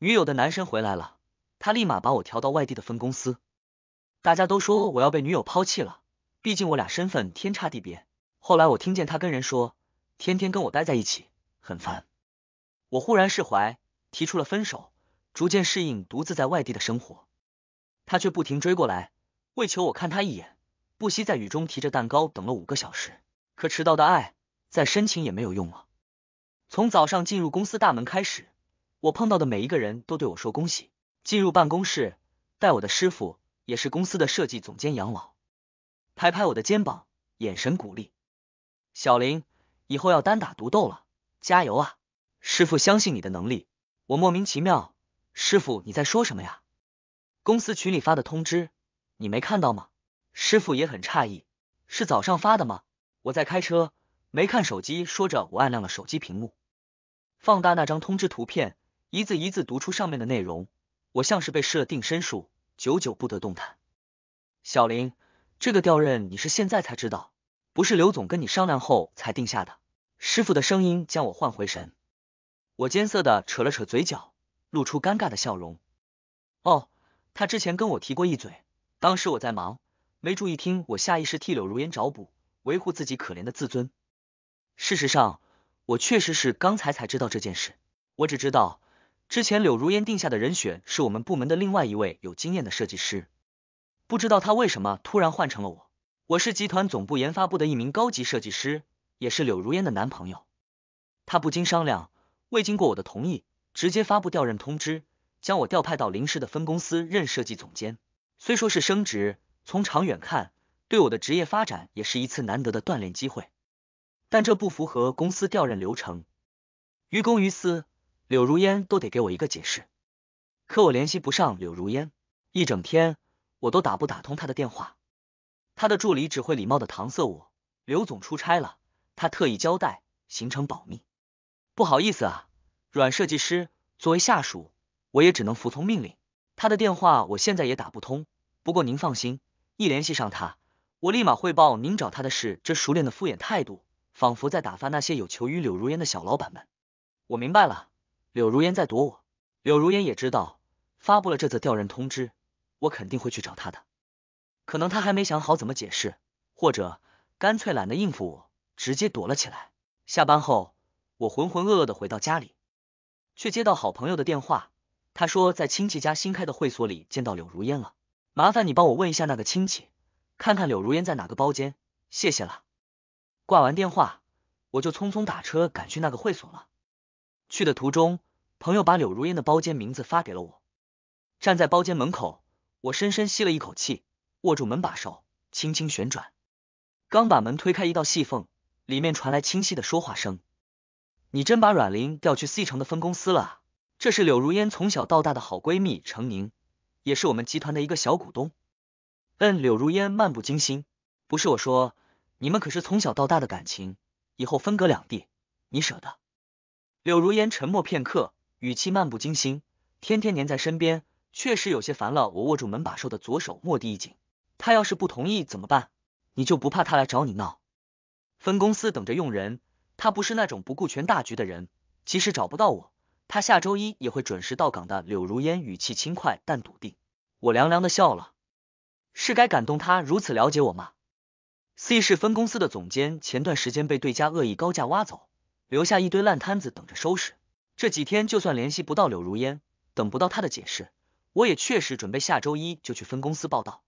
女友的男神回来了，他立马把我调到外地的分公司。大家都说我要被女友抛弃了，毕竟我俩身份天差地别。后来我听见他跟人说，天天跟我待在一起很烦。我忽然释怀，提出了分手，逐渐适应独自在外地的生活。他却不停追过来，为求我看他一眼，不惜在雨中提着蛋糕等了五个小时。可迟到的爱，再深情也没有用了。从早上进入公司大门开始。我碰到的每一个人都对我说：“恭喜进入办公室。”带我的师傅也是公司的设计总监杨老，拍拍我的肩膀，眼神鼓励：“小林，以后要单打独斗了，加油啊！”师傅相信你的能力。我莫名其妙：“师傅你在说什么呀？”公司群里发的通知你没看到吗？师傅也很诧异：“是早上发的吗？”我在开车没看手机，说着我按亮了手机屏幕，放大那张通知图片。一字一字读出上面的内容，我像是被施了定身术，久久不得动弹。小林，这个调任你是现在才知道，不是刘总跟你商量后才定下的。师傅的声音将我唤回神，我艰涩的扯了扯嘴角，露出尴尬的笑容。哦，他之前跟我提过一嘴，当时我在忙，没注意听。我下意识替柳如烟找补，维护自己可怜的自尊。事实上，我确实是刚才才知道这件事，我只知道。之前柳如烟定下的人选是我们部门的另外一位有经验的设计师，不知道他为什么突然换成了我。我是集团总部研发部的一名高级设计师，也是柳如烟的男朋友。他不经商量，未经过我的同意，直接发布调任通知，将我调派到林氏的分公司任设计总监。虽说是升职，从长远看，对我的职业发展也是一次难得的锻炼机会。但这不符合公司调任流程，于公于私。柳如烟都得给我一个解释，可我联系不上柳如烟，一整天我都打不打通他的电话。他的助理只会礼貌的搪塞我：“刘总出差了，他特意交代行程保密，不好意思啊。”阮设计师作为下属，我也只能服从命令。他的电话我现在也打不通，不过您放心，一联系上他，我立马汇报您找他的事。这熟练的敷衍态度，仿佛在打发那些有求于柳如烟的小老板们。我明白了。柳如烟在躲我，柳如烟也知道发布了这则调任通知，我肯定会去找她的，可能她还没想好怎么解释，或者干脆懒得应付我，直接躲了起来。下班后，我浑浑噩噩的回到家里，却接到好朋友的电话，他说在亲戚家新开的会所里见到柳如烟了，麻烦你帮我问一下那个亲戚，看看柳如烟在哪个包间，谢谢了。挂完电话，我就匆匆打车赶去那个会所了。去的途中，朋友把柳如烟的包间名字发给了我。站在包间门口，我深深吸了一口气，握住门把手，轻轻旋转。刚把门推开一道细缝，里面传来清晰的说话声：“你真把阮玲调去 C 城的分公司了？”这是柳如烟从小到大的好闺蜜程宁，也是我们集团的一个小股东。嗯，柳如烟漫不经心：“不是我说，你们可是从小到大的感情，以后分隔两地，你舍得？”柳如烟沉默片刻，语气漫不经心：“天天黏在身边，确实有些烦了。”我握住门把手的左手蓦地一紧。他要是不同意怎么办？你就不怕他来找你闹？分公司等着用人，他不是那种不顾全大局的人，即使找不到我，他下周一也会准时到岗的。柳如烟语气轻快但笃定。我凉凉的笑了，是该感动他如此了解我吗？C 市分公司的总监前段时间被对家恶意高价挖走。留下一堆烂摊子等着收拾。这几天就算联系不到柳如烟，等不到她的解释，我也确实准备下周一就去分公司报道。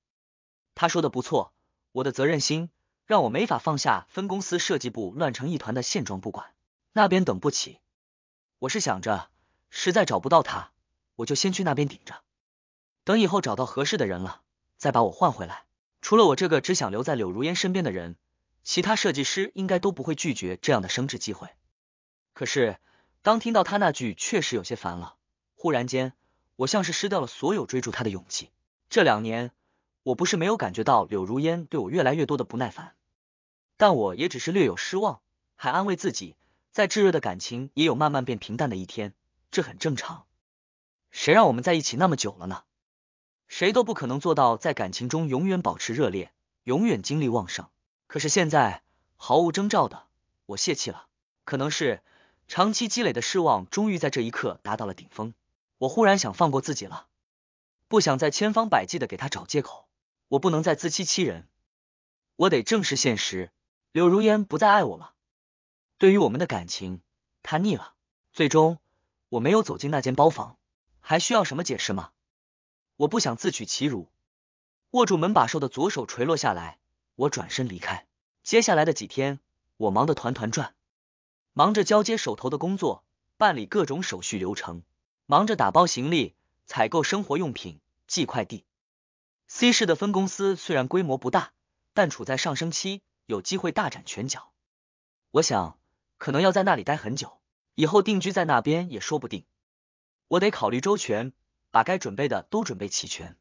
他说的不错，我的责任心让我没法放下分公司设计部乱成一团的现状不管。那边等不起，我是想着，实在找不到他，我就先去那边顶着，等以后找到合适的人了，再把我换回来。除了我这个只想留在柳如烟身边的人，其他设计师应该都不会拒绝这样的升职机会。可是，当听到他那句“确实有些烦了”，忽然间，我像是失掉了所有追逐他的勇气。这两年，我不是没有感觉到柳如烟对我越来越多的不耐烦，但我也只是略有失望，还安慰自己，在炙热的感情也有慢慢变平淡的一天，这很正常。谁让我们在一起那么久了呢？谁都不可能做到在感情中永远保持热烈，永远精力旺盛。可是现在，毫无征兆的，我泄气了，可能是。长期积累的失望终于在这一刻达到了顶峰，我忽然想放过自己了，不想再千方百计的给他找借口，我不能再自欺欺人，我得正视现实，柳如烟不再爱我了，对于我们的感情，他腻了。最终，我没有走进那间包房，还需要什么解释吗？我不想自取其辱，握住门把手的左手垂落下来，我转身离开。接下来的几天，我忙得团团转。忙着交接手头的工作，办理各种手续流程，忙着打包行李、采购生活用品、寄快递。C 市的分公司虽然规模不大，但处在上升期，有机会大展拳脚。我想，可能要在那里待很久，以后定居在那边也说不定。我得考虑周全，把该准备的都准备齐全。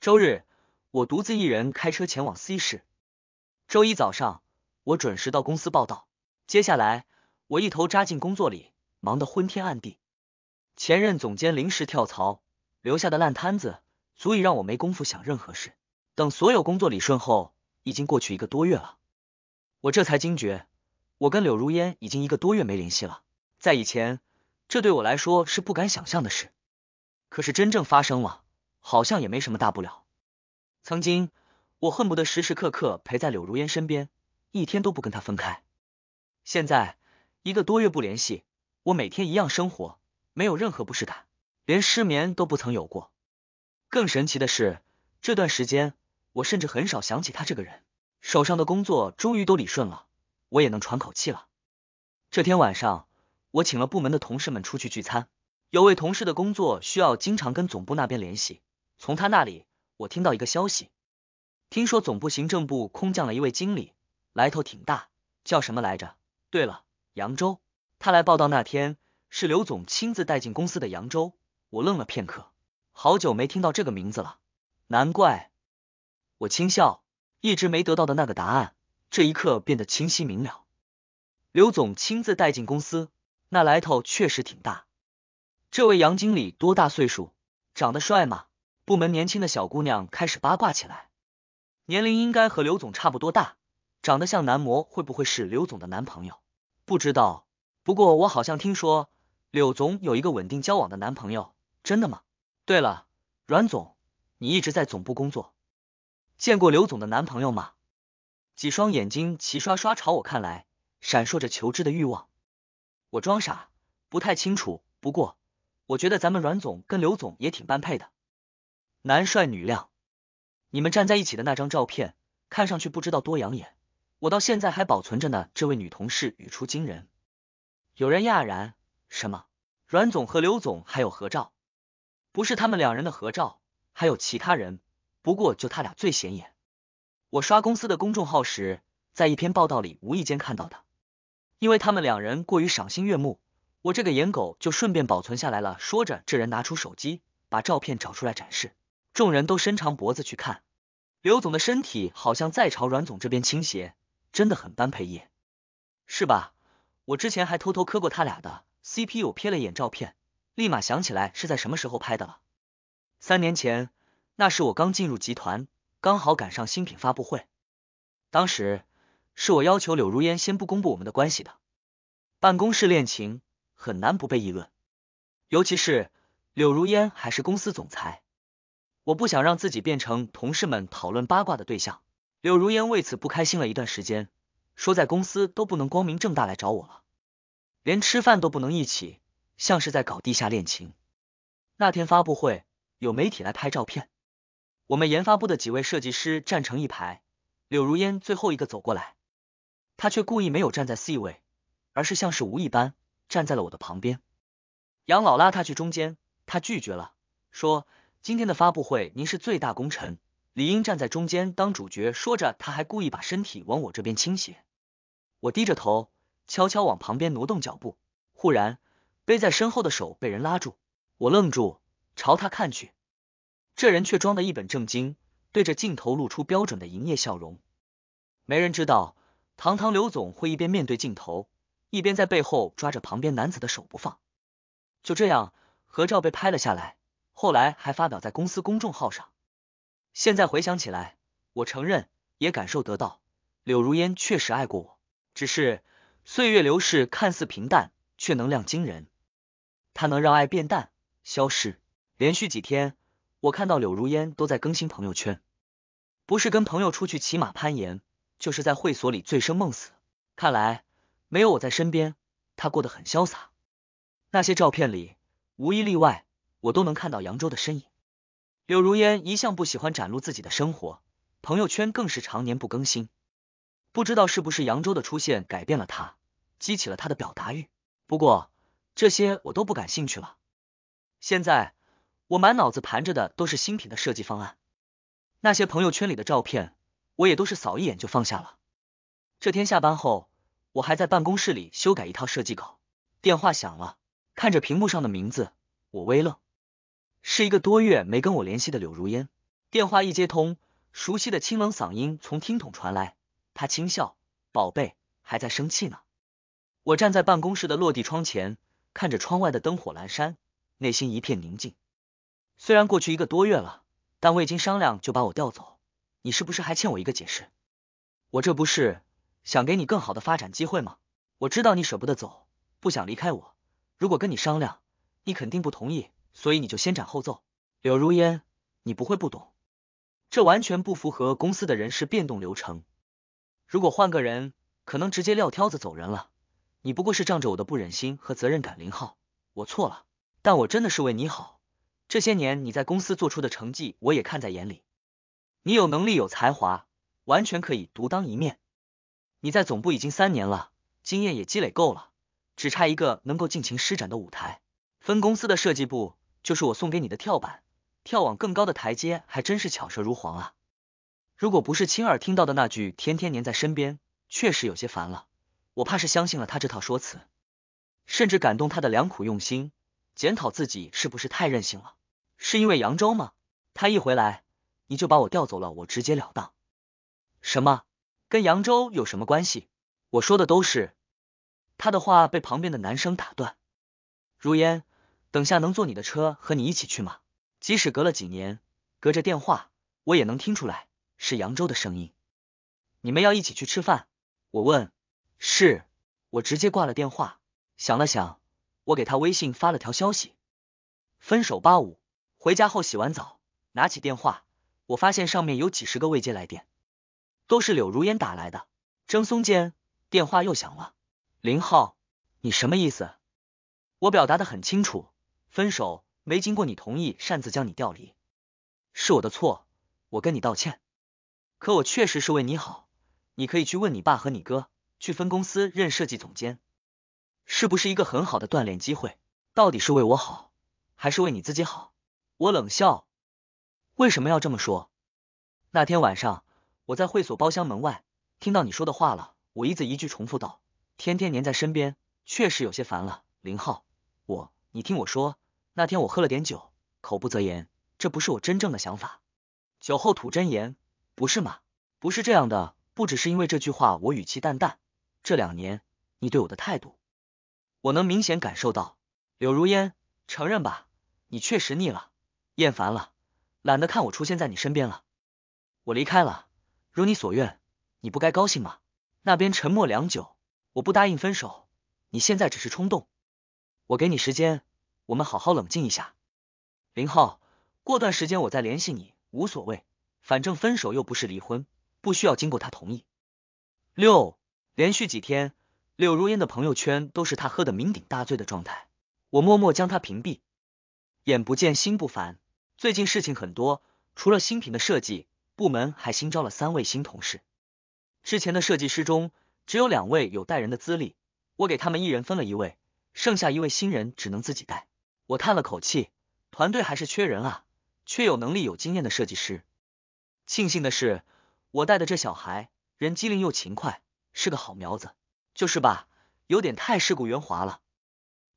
周日，我独自一人开车前往 C 市。周一早上，我准时到公司报道。接下来。我一头扎进工作里，忙得昏天暗地。前任总监临时跳槽，留下的烂摊子足以让我没工夫想任何事。等所有工作理顺后，已经过去一个多月了，我这才惊觉，我跟柳如烟已经一个多月没联系了。在以前，这对我来说是不敢想象的事，可是真正发生了，好像也没什么大不了。曾经，我恨不得时时刻刻陪在柳如烟身边，一天都不跟她分开。现在。一个多月不联系，我每天一样生活，没有任何不适感，连失眠都不曾有过。更神奇的是，这段时间我甚至很少想起他这个人。手上的工作终于都理顺了，我也能喘口气了。这天晚上，我请了部门的同事们出去聚餐。有位同事的工作需要经常跟总部那边联系，从他那里我听到一个消息，听说总部行政部空降了一位经理，来头挺大，叫什么来着？对了。扬州，他来报道那天是刘总亲自带进公司的。扬州，我愣了片刻，好久没听到这个名字了，难怪。我轻笑，一直没得到的那个答案，这一刻变得清晰明了。刘总亲自带进公司，那来头确实挺大。这位杨经理多大岁数？长得帅吗？部门年轻的小姑娘开始八卦起来。年龄应该和刘总差不多大，长得像男模，会不会是刘总的男朋友？不知道，不过我好像听说柳总有一个稳定交往的男朋友，真的吗？对了，阮总，你一直在总部工作，见过刘总的男朋友吗？几双眼睛齐刷刷朝我看来，闪烁着求知的欲望。我装傻，不太清楚。不过，我觉得咱们阮总跟刘总也挺般配的，男帅女靓，你们站在一起的那张照片，看上去不知道多养眼。我到现在还保存着呢。这位女同事语出惊人，有人讶然：“什么？阮总和刘总还有合照？不是他们两人的合照，还有其他人。不过就他俩最显眼。我刷公司的公众号时，在一篇报道里无意间看到的，因为他们两人过于赏心悦目，我这个眼狗就顺便保存下来了。”说着，这人拿出手机，把照片找出来展示，众人都伸长脖子去看。刘总的身体好像在朝阮总这边倾斜。真的很般配，是吧？我之前还偷偷磕过他俩的 CP。我瞥了一眼照片，立马想起来是在什么时候拍的了。三年前，那时我刚进入集团，刚好赶上新品发布会。当时是我要求柳如烟先不公布我们的关系的。办公室恋情很难不被议论，尤其是柳如烟还是公司总裁，我不想让自己变成同事们讨论八卦的对象。柳如烟为此不开心了一段时间，说在公司都不能光明正大来找我了，连吃饭都不能一起，像是在搞地下恋情。那天发布会有媒体来拍照片，我们研发部的几位设计师站成一排，柳如烟最后一个走过来，他却故意没有站在 C 位，而是像是无意般站在了我的旁边。杨老拉他去中间，他拒绝了，说今天的发布会您是最大功臣。理应站在中间当主角，说着他还故意把身体往我这边倾斜。我低着头，悄悄往旁边挪动脚步。忽然，背在身后的手被人拉住，我愣住，朝他看去。这人却装的一本正经，对着镜头露出标准的营业笑容。没人知道，堂堂刘总会一边面对镜头，一边在背后抓着旁边男子的手不放。就这样，合照被拍了下来，后来还发表在公司公众号上。现在回想起来，我承认也感受得到，柳如烟确实爱过我。只是岁月流逝，看似平淡，却能量惊人。它能让爱变淡、消失。连续几天，我看到柳如烟都在更新朋友圈，不是跟朋友出去骑马攀岩，就是在会所里醉生梦死。看来没有我在身边，他过得很潇洒。那些照片里，无一例外，我都能看到扬州的身影。柳如烟一向不喜欢展露自己的生活，朋友圈更是常年不更新。不知道是不是扬州的出现改变了他，激起了他的表达欲。不过这些我都不感兴趣了。现在我满脑子盘着的都是新品的设计方案，那些朋友圈里的照片我也都是扫一眼就放下了。这天下班后，我还在办公室里修改一套设计稿，电话响了，看着屏幕上的名字，我微愣。是一个多月没跟我联系的柳如烟，电话一接通，熟悉的清冷嗓音从听筒传来，她轻笑：“宝贝还在生气呢。”我站在办公室的落地窗前，看着窗外的灯火阑珊，内心一片宁静。虽然过去一个多月了，但未经商量就把我调走，你是不是还欠我一个解释？我这不是想给你更好的发展机会吗？我知道你舍不得走，不想离开我。如果跟你商量，你肯定不同意。所以你就先斩后奏，柳如烟，你不会不懂，这完全不符合公司的人事变动流程。如果换个人，可能直接撂挑子走人了。你不过是仗着我的不忍心和责任感。林浩，我错了，但我真的是为你好。这些年你在公司做出的成绩，我也看在眼里。你有能力，有才华，完全可以独当一面。你在总部已经三年了，经验也积累够了，只差一个能够尽情施展的舞台。分公司的设计部。就是我送给你的跳板，跳往更高的台阶，还真是巧舌如簧啊！如果不是亲耳听到的那句“天天黏在身边”，确实有些烦了。我怕是相信了他这套说辞，甚至感动他的良苦用心，检讨自己是不是太任性了？是因为扬州吗？他一回来，你就把我调走了，我直截了当，什么跟扬州有什么关系？我说的都是……他的话被旁边的男生打断，如烟。等下能坐你的车和你一起去吗？即使隔了几年，隔着电话，我也能听出来是扬州的声音。你们要一起去吃饭？我问。是，我直接挂了电话。想了想，我给他微信发了条消息：分手吧。五回家后洗完澡，拿起电话，我发现上面有几十个未接来电，都是柳如烟打来的。争松间，电话又响了。林浩，你什么意思？我表达的很清楚。分手没经过你同意，擅自将你调离，是我的错，我跟你道歉。可我确实是为你好，你可以去问你爸和你哥，去分公司任设计总监，是不是一个很好的锻炼机会？到底是为我好，还是为你自己好？我冷笑，为什么要这么说？那天晚上，我在会所包厢门外听到你说的话了，我一字一句重复道：“天天黏在身边，确实有些烦了。”林浩，我，你听我说。那天我喝了点酒，口不择言，这不是我真正的想法。酒后吐真言，不是吗？不是这样的，不只是因为这句话，我语气淡淡。这两年你对我的态度，我能明显感受到。柳如烟，承认吧，你确实腻了，厌烦了，懒得看我出现在你身边了。我离开了，如你所愿，你不该高兴吗？那边沉默良久，我不答应分手。你现在只是冲动，我给你时间。我们好好冷静一下，林浩，过段时间我再联系你，无所谓，反正分手又不是离婚，不需要经过他同意。六连续几天，柳如烟的朋友圈都是他喝的酩酊大醉的状态，我默默将他屏蔽，眼不见心不烦。最近事情很多，除了新品的设计，部门还新招了三位新同事。之前的设计师中，只有两位有带人的资历，我给他们一人分了一位，剩下一位新人只能自己带。我叹了口气，团队还是缺人啊，缺有能力、有经验的设计师。庆幸的是，我带的这小孩人机灵又勤快，是个好苗子。就是吧，有点太世故圆滑了。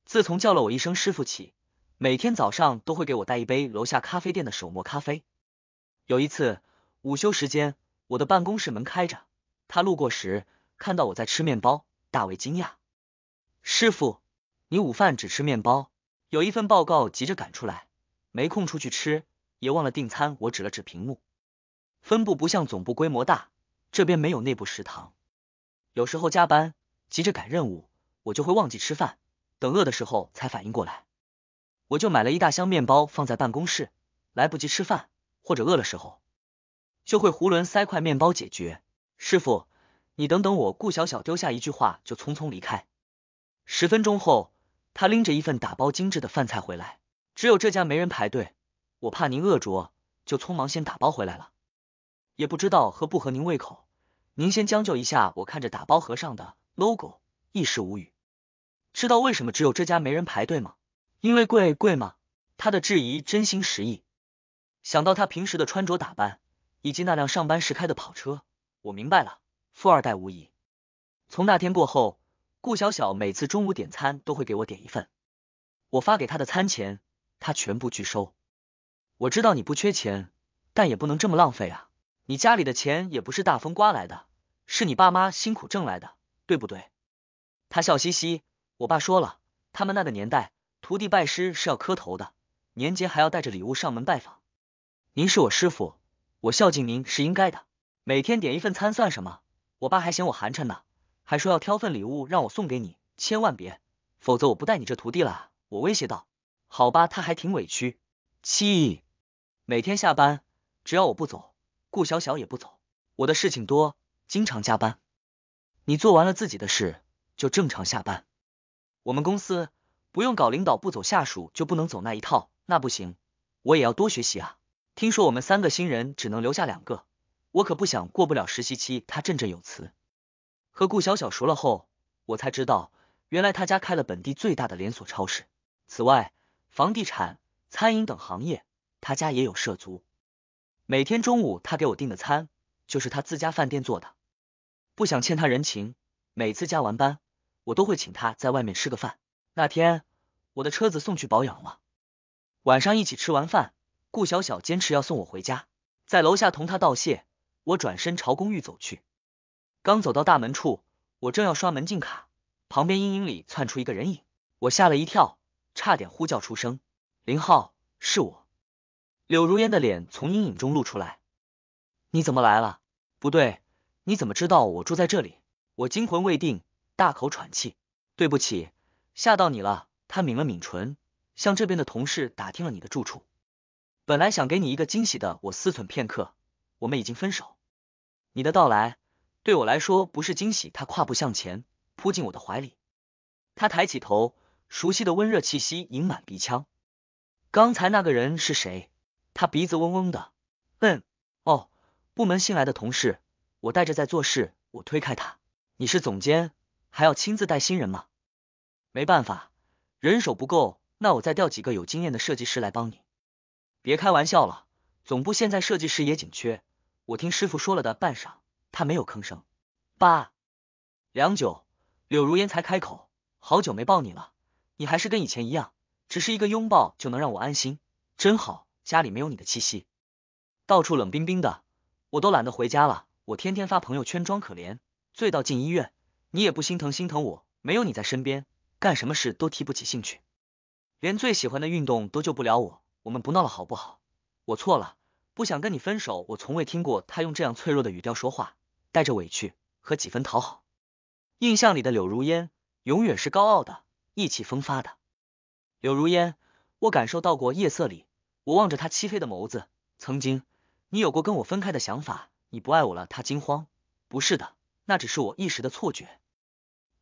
自从叫了我一声师傅起，每天早上都会给我带一杯楼下咖啡店的手磨咖啡。有一次午休时间，我的办公室门开着，他路过时看到我在吃面包，大为惊讶：“师傅，你午饭只吃面包？”有一份报告急着赶出来，没空出去吃，也忘了订餐。我指了指屏幕，分部不像总部规模大，这边没有内部食堂。有时候加班，急着赶任务，我就会忘记吃饭，等饿的时候才反应过来。我就买了一大箱面包放在办公室，来不及吃饭，或者饿的时候，就会囫囵塞块面包解决。师傅，你等等我。顾小小丢下一句话就匆匆离开。十分钟后。他拎着一份打包精致的饭菜回来，只有这家没人排队，我怕您饿着，就匆忙先打包回来了，也不知道合不合您胃口，您先将就一下。我看着打包盒上的 logo，一时无语。知道为什么只有这家没人排队吗？因为贵，贵吗？他的质疑真心实意。想到他平时的穿着打扮，以及那辆上班时开的跑车，我明白了，富二代无疑。从那天过后。顾小小每次中午点餐都会给我点一份，我发给他的餐钱他全部拒收。我知道你不缺钱，但也不能这么浪费啊！你家里的钱也不是大风刮来的，是你爸妈辛苦挣来的，对不对？他笑嘻嘻。我爸说了，他们那个年代，徒弟拜师是要磕头的，年节还要带着礼物上门拜访。您是我师傅，我孝敬您是应该的。每天点一份餐算什么？我爸还嫌我寒碜呢。还说要挑份礼物让我送给你，千万别，否则我不带你这徒弟了。我威胁道。好吧，他还挺委屈。七，每天下班，只要我不走，顾小小也不走。我的事情多，经常加班。你做完了自己的事，就正常下班。我们公司不用搞领导不走，下属就不能走那一套，那不行。我也要多学习啊。听说我们三个新人只能留下两个，我可不想过不了实习期。他振振有词。和顾小小熟了后，我才知道原来他家开了本地最大的连锁超市。此外，房地产、餐饮等行业他家也有涉足。每天中午他给我订的餐就是他自家饭店做的。不想欠他人情，每次加完班，我都会请他在外面吃个饭。那天我的车子送去保养了，晚上一起吃完饭，顾小小坚持要送我回家，在楼下同他道谢，我转身朝公寓走去。刚走到大门处，我正要刷门禁卡，旁边阴影里窜出一个人影，我吓了一跳，差点呼叫出声。林浩，是我，柳如烟的脸从阴影中露出来，你怎么来了？不对，你怎么知道我住在这里？我惊魂未定，大口喘气。对不起，吓到你了。他抿了抿唇，向这边的同事打听了你的住处。本来想给你一个惊喜的，我思忖片刻，我们已经分手，你的到来。对我来说不是惊喜，他跨步向前，扑进我的怀里。他抬起头，熟悉的温热气息盈满鼻腔。刚才那个人是谁？他鼻子嗡嗡的。嗯，哦，部门新来的同事，我带着在做事。我推开他，你是总监，还要亲自带新人吗？没办法，人手不够，那我再调几个有经验的设计师来帮你。别开玩笑了，总部现在设计师也紧缺。我听师傅说了的，半晌。他没有吭声，爸。良久，柳如烟才开口：“好久没抱你了，你还是跟以前一样，只是一个拥抱就能让我安心，真好。家里没有你的气息，到处冷冰冰的，我都懒得回家了。我天天发朋友圈装可怜，醉到进医院，你也不心疼心疼我。没有你在身边，干什么事都提不起兴趣，连最喜欢的运动都救不了我。我们不闹了好不好？我错了，不想跟你分手。我从未听过他用这样脆弱的语调说话。”带着委屈和几分讨好，印象里的柳如烟永远是高傲的、意气风发的。柳如烟，我感受到过夜色里，我望着他漆黑的眸子。曾经，你有过跟我分开的想法，你不爱我了。他惊慌，不是的，那只是我一时的错觉。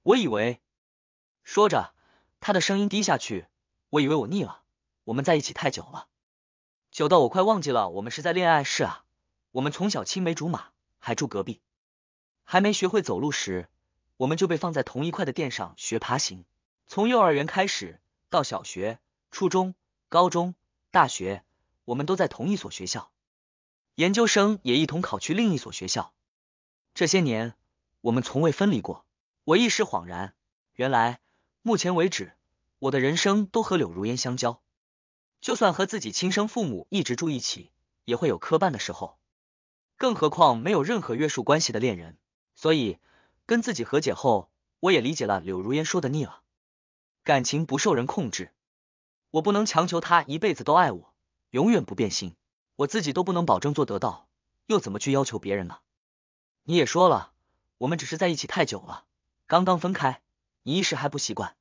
我以为，说着，他的声音低下去，我以为我腻了，我们在一起太久了，久到我快忘记了我们是在恋爱。是啊，我们从小青梅竹马，还住隔壁。还没学会走路时，我们就被放在同一块的垫上学爬行。从幼儿园开始到小学、初中、高中、大学，我们都在同一所学校，研究生也一同考去另一所学校。这些年，我们从未分离过。我一时恍然，原来目前为止，我的人生都和柳如烟相交。就算和自己亲生父母一直住一起，也会有磕绊的时候，更何况没有任何约束关系的恋人。所以，跟自己和解后，我也理解了柳如烟说的腻了，感情不受人控制，我不能强求他一辈子都爱我，永远不变心，我自己都不能保证做得到，又怎么去要求别人呢？你也说了，我们只是在一起太久了，刚刚分开，你一时还不习惯，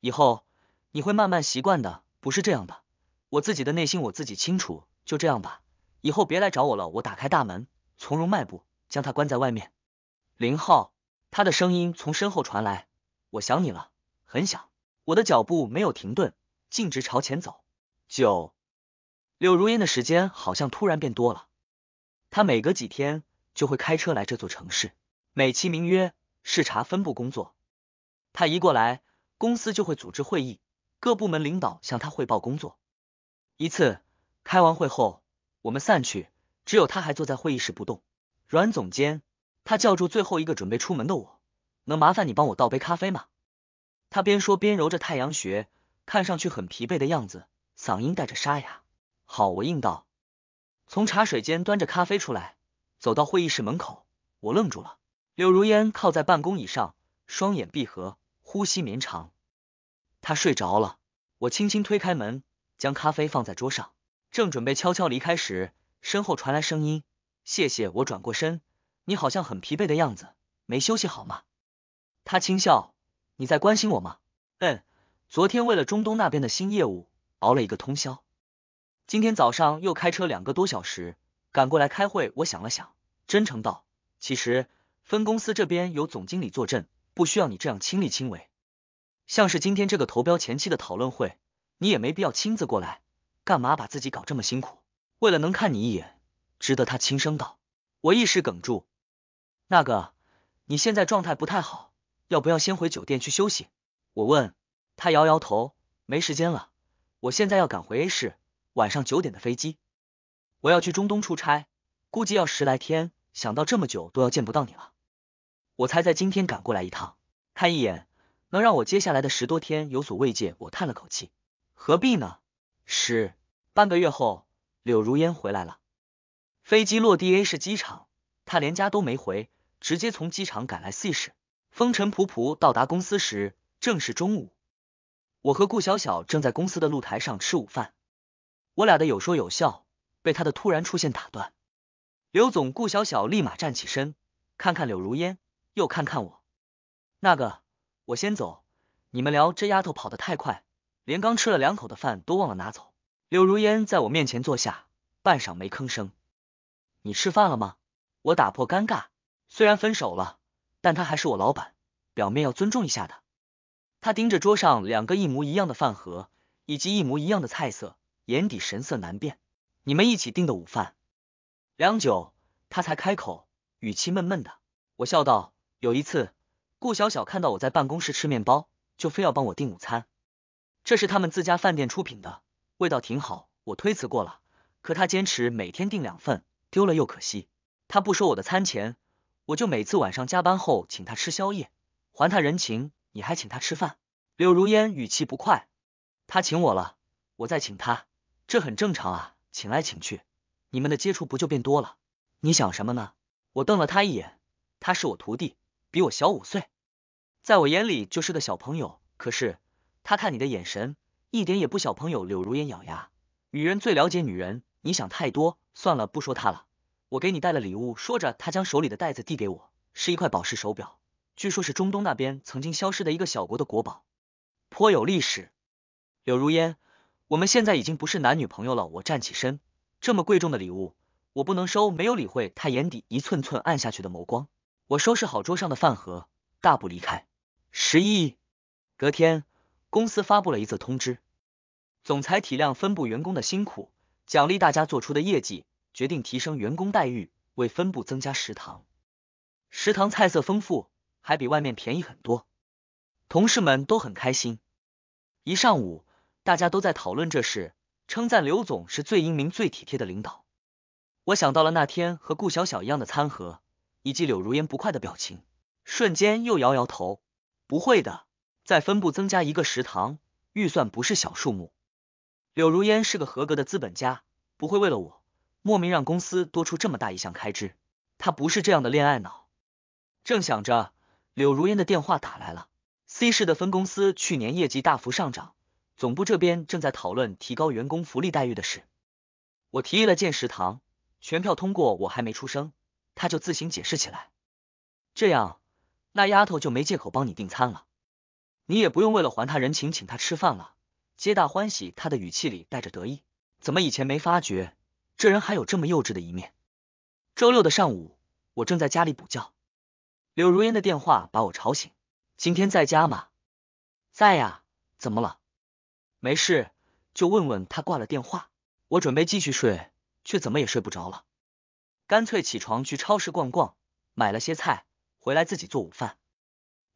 以后你会慢慢习惯的，不是这样的。我自己的内心我自己清楚，就这样吧，以后别来找我了。我打开大门，从容迈步，将他关在外面。林浩，他的声音从身后传来：“我想你了，很想。”我的脚步没有停顿，径直朝前走。九，柳如烟的时间好像突然变多了。他每隔几天就会开车来这座城市，美其名曰视察分部工作。他一过来，公司就会组织会议，各部门领导向他汇报工作。一次开完会后，我们散去，只有他还坐在会议室不动。阮总监。他叫住最后一个准备出门的我，能麻烦你帮我倒杯咖啡吗？他边说边揉着太阳穴，看上去很疲惫的样子，嗓音带着沙哑。好，我应道。从茶水间端着咖啡出来，走到会议室门口，我愣住了。柳如烟靠在办公椅上，双眼闭合，呼吸绵长。他睡着了。我轻轻推开门，将咖啡放在桌上，正准备悄悄离开时，身后传来声音：“谢谢。”我转过身。你好像很疲惫的样子，没休息好吗？他轻笑，你在关心我吗？嗯，昨天为了中东那边的新业务熬了一个通宵，今天早上又开车两个多小时赶过来开会。我想了想，真诚道：“其实分公司这边有总经理坐镇，不需要你这样亲力亲为。像是今天这个投标前期的讨论会，你也没必要亲自过来，干嘛把自己搞这么辛苦？为了能看你一眼，值得。”他轻声道。我一时哽住。那个，你现在状态不太好，要不要先回酒店去休息？我问他，摇摇头，没时间了，我现在要赶回 A 市，晚上九点的飞机，我要去中东出差，估计要十来天，想到这么久都要见不到你了，我才在今天赶过来一趟，看一眼，能让我接下来的十多天有所慰藉。我叹了口气，何必呢？是半个月后，柳如烟回来了，飞机落地 A 市机场，她连家都没回。直接从机场赶来 C 市，风尘仆仆到达公司时正是中午。我和顾小小正在公司的露台上吃午饭，我俩的有说有笑被他的突然出现打断。刘总、顾小小立马站起身，看看柳如烟，又看看我。那个，我先走，你们聊。这丫头跑得太快，连刚吃了两口的饭都忘了拿走。柳如烟在我面前坐下，半晌没吭声。你吃饭了吗？我打破尴尬。虽然分手了，但他还是我老板，表面要尊重一下的。他盯着桌上两个一模一样的饭盒以及一模一样的菜色，眼底神色难辨。你们一起订的午饭，良久，他才开口，语气闷闷的。我笑道：“有一次，顾小小看到我在办公室吃面包，就非要帮我订午餐。这是他们自家饭店出品的，味道挺好。我推辞过了，可他坚持每天订两份，丢了又可惜。他不收我的餐钱。”我就每次晚上加班后请他吃宵夜，还他人情，你还请他吃饭。柳如烟语气不快，他请我了，我再请他，这很正常啊，请来请去，你们的接触不就变多了？你想什么呢？我瞪了他一眼，他是我徒弟，比我小五岁，在我眼里就是个小朋友。可是他看你的眼神一点也不小朋友。柳如烟咬牙，女人最了解女人，你想太多，算了，不说他了。我给你带了礼物，说着，他将手里的袋子递给我，是一块宝石手表，据说是中东那边曾经消失的一个小国的国宝，颇有历史。柳如烟，我们现在已经不是男女朋友了。我站起身，这么贵重的礼物，我不能收。没有理会他眼底一寸寸暗下去的眸光，我收拾好桌上的饭盒，大步离开。十一，隔天，公司发布了一则通知，总裁体谅分部员工的辛苦，奖励大家做出的业绩。决定提升员工待遇，为分部增加食堂。食堂菜色丰富，还比外面便宜很多。同事们都很开心。一上午大家都在讨论这事，称赞刘总是最英明、最体贴的领导。我想到了那天和顾小小一样的餐盒，以及柳如烟不快的表情，瞬间又摇摇头：“不会的，在分部增加一个食堂，预算不是小数目。”柳如烟是个合格的资本家，不会为了我。莫名让公司多出这么大一项开支，他不是这样的恋爱脑。正想着，柳如烟的电话打来了。C 市的分公司去年业绩大幅上涨，总部这边正在讨论提高员工福利待遇的事。我提议了建食堂，全票通过。我还没出声，他就自行解释起来。这样，那丫头就没借口帮你订餐了，你也不用为了还他人情请她吃饭了，皆大欢喜。他的语气里带着得意，怎么以前没发觉？这人还有这么幼稚的一面。周六的上午，我正在家里补觉，柳如烟的电话把我吵醒。今天在家吗？在呀，怎么了？没事，就问问他挂了电话，我准备继续睡，却怎么也睡不着了，干脆起床去超市逛逛，买了些菜，回来自己做午饭。